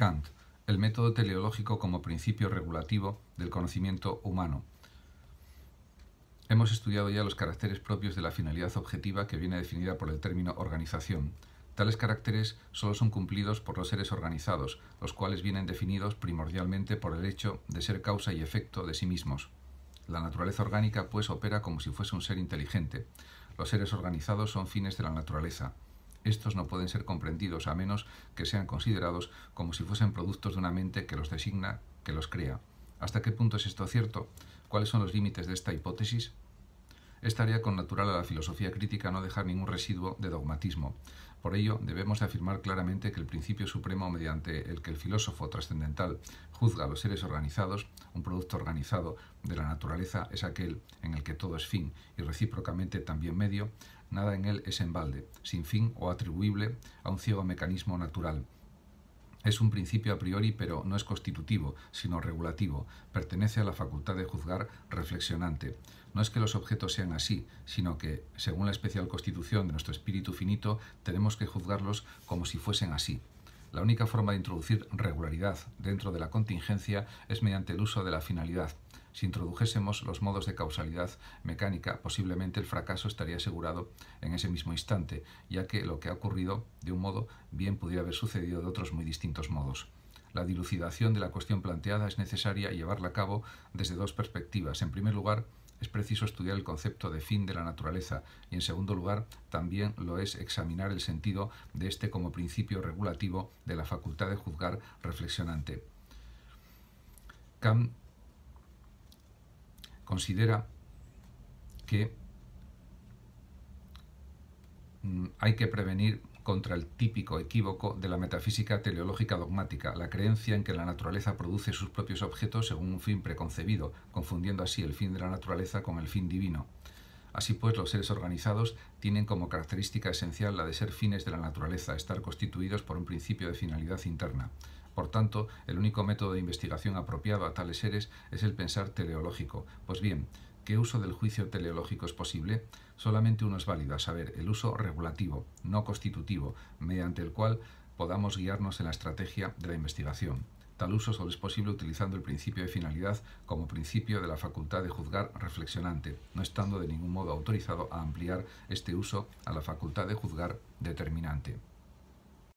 Kant, el método teleológico como principio regulativo del conocimiento humano. Hemos estudiado ya los caracteres propios de la finalidad objetiva que viene definida por el término organización. Tales caracteres solo son cumplidos por los seres organizados, los cuales vienen definidos primordialmente por el hecho de ser causa y efecto de sí mismos. La naturaleza orgánica, pues, opera como si fuese un ser inteligente. Los seres organizados son fines de la naturaleza. Estos no pueden ser comprendidos a menos que sean considerados como si fuesen productos de una mente que los designa, que los crea. ¿Hasta qué punto es esto cierto? ¿Cuáles son los límites de esta hipótesis? Es tarea con natural a la filosofía crítica no dejar ningún residuo de dogmatismo. Por ello, debemos afirmar claramente que el principio supremo mediante el que el filósofo trascendental juzga a los seres organizados, un producto organizado de la naturaleza, es aquel en el que todo es fin y recíprocamente también medio, nada en él es en balde, sin fin o atribuible a un ciego mecanismo natural es un principio a priori, pero no es constitutivo, sino regulativo. Pertenece a la facultad de juzgar reflexionante. No es que los objetos sean así, sino que, según la especial constitución de nuestro espíritu finito, tenemos que juzgarlos como si fuesen así. La única forma de introducir regularidad dentro de la contingencia es mediante el uso de la finalidad, si introdujésemos los modos de causalidad mecánica, posiblemente el fracaso estaría asegurado en ese mismo instante, ya que lo que ha ocurrido de un modo bien pudiera haber sucedido de otros muy distintos modos. La dilucidación de la cuestión planteada es necesaria llevarla a cabo desde dos perspectivas. En primer lugar, es preciso estudiar el concepto de fin de la naturaleza y en segundo lugar también lo es examinar el sentido de este como principio regulativo de la facultad de juzgar reflexionante considera que mm, hay que prevenir contra el típico equívoco de la metafísica teleológica dogmática, la creencia en que la naturaleza produce sus propios objetos según un fin preconcebido, confundiendo así el fin de la naturaleza con el fin divino. Así pues, los seres organizados tienen como característica esencial la de ser fines de la naturaleza, estar constituidos por un principio de finalidad interna. Por tanto, el único método de investigación apropiado a tales seres es el pensar teleológico. Pues bien, ¿qué uso del juicio teleológico es posible? Solamente uno es válido, a saber, el uso regulativo, no constitutivo, mediante el cual podamos guiarnos en la estrategia de la investigación. Tal uso solo es posible utilizando el principio de finalidad como principio de la facultad de juzgar reflexionante, no estando de ningún modo autorizado a ampliar este uso a la facultad de juzgar determinante.